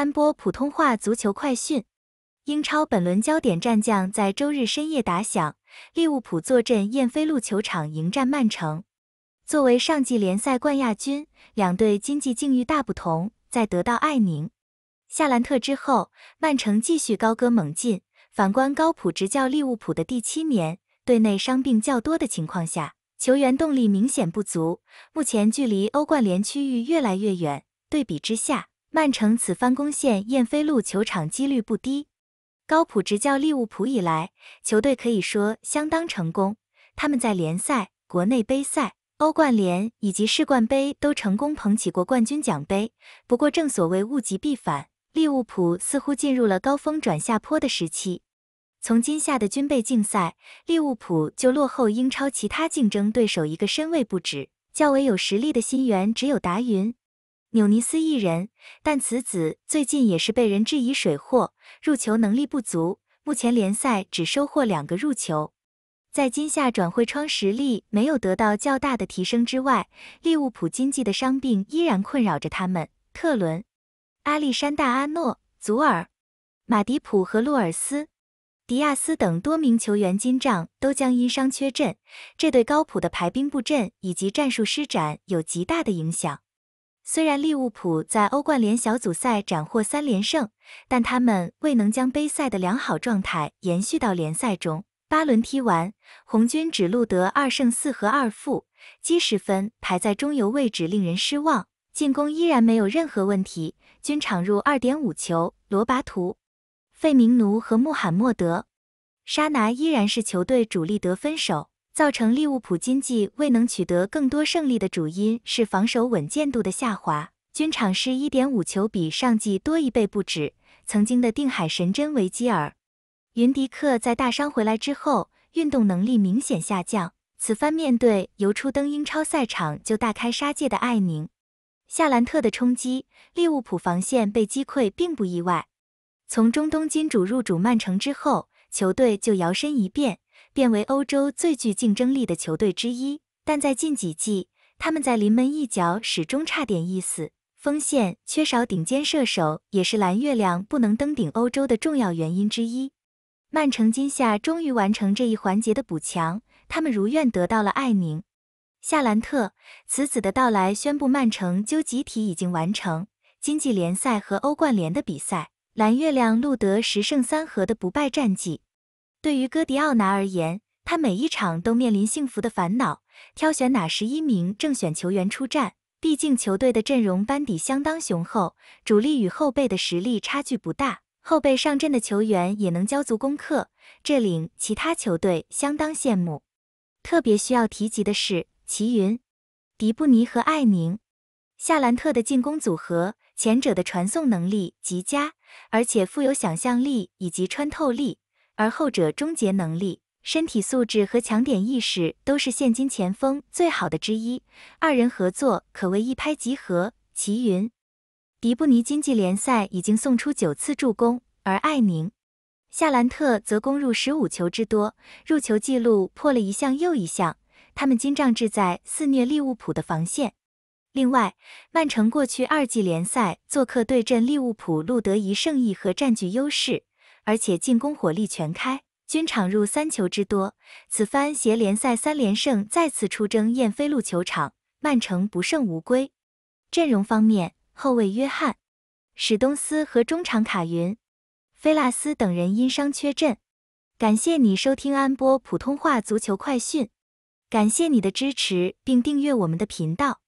三波普通话足球快讯：英超本轮焦点战将在周日深夜打响，利物浦坐镇燕飞路球场迎战曼城。作为上季联赛冠亚军，两队经济境遇大不同。在得到艾宁、夏兰特之后，曼城继续高歌猛进。反观高普执教利物浦的第七年，队内伤病较多的情况下，球员动力明显不足，目前距离欧冠联区域越来越远。对比之下。曼城此番攻陷燕飞路球场几率不低。高普执教利物浦以来，球队可以说相当成功。他们在联赛、国内杯赛、欧冠联以及世冠杯都成功捧起过冠军奖杯。不过，正所谓物极必反，利物浦似乎进入了高峰转下坡的时期。从今夏的军备竞赛，利物浦就落后英超其他竞争对手一个身位不止。较为有实力的新援只有达云。纽尼斯一人，但此子最近也是被人质疑水货，入球能力不足。目前联赛只收获两个入球。在今夏转会窗实力没有得到较大的提升之外，利物浦经济的伤病依然困扰着他们。特伦、阿历山大、阿诺、祖尔、马迪普和洛尔斯、迪亚斯等多名球员今仗都将因伤缺阵，这对高普的排兵布阵以及战术施展有极大的影响。虽然利物浦在欧冠联小组赛斩获三连胜，但他们未能将杯赛的良好状态延续到联赛中。八轮踢完，红军只录得二胜四和二负，积十分排在中游位置，令人失望。进攻依然没有任何问题，均场入二点五球。罗巴图、费明奴和穆罕默德、沙拿依然是球队主力得分手。造成利物浦今季未能取得更多胜利的主因是防守稳健度的下滑，均场是一点五球，比上季多一倍不止。曾经的定海神针维基尔、云迪克在大伤回来之后，运动能力明显下降。此番面对由初登英超赛场就大开杀戒的艾宁、夏兰特的冲击，利物浦防线被击溃并不意外。从中东金主入主曼城之后，球队就摇身一变。变为欧洲最具竞争力的球队之一，但在近几季，他们在临门一脚始终差点意思。锋线缺少顶尖射手也是蓝月亮不能登顶欧洲的重要原因之一。曼城今夏终于完成这一环节的补强，他们如愿得到了艾宁、夏兰特。此子的到来宣布，曼城究集体已经完成。经济联赛和欧冠联的比赛，蓝月亮录得十胜三和的不败战绩。对于戈迪奥拿而言，他每一场都面临幸福的烦恼。挑选哪十一名正选球员出战？毕竟球队的阵容班底相当雄厚，主力与后辈的实力差距不大，后辈上阵的球员也能交足功课。这令其他球队相当羡慕。特别需要提及的是，齐云、迪布尼和艾宁、夏兰特的进攻组合，前者的传送能力极佳，而且富有想象力以及穿透力。而后者终结能力、身体素质和强点意识都是现今前锋最好的之一，二人合作可谓一拍即合。齐云、迪布尼经济联赛已经送出九次助攻，而艾宁、夏兰特则攻入十五球之多，入球纪录破了一项又一项。他们金仗志在肆虐利物浦的防线。另外，曼城过去二季联赛做客对阵利物浦，录得一胜一和，占据优势。而且进攻火力全开，均场入三球之多。此番携联赛三连胜再次出征燕飞路球场，曼城不胜无归。阵容方面，后卫约翰、史东斯和中场卡云、菲拉斯等人因伤缺阵。感谢你收听安波普通话足球快讯，感谢你的支持并订阅我们的频道。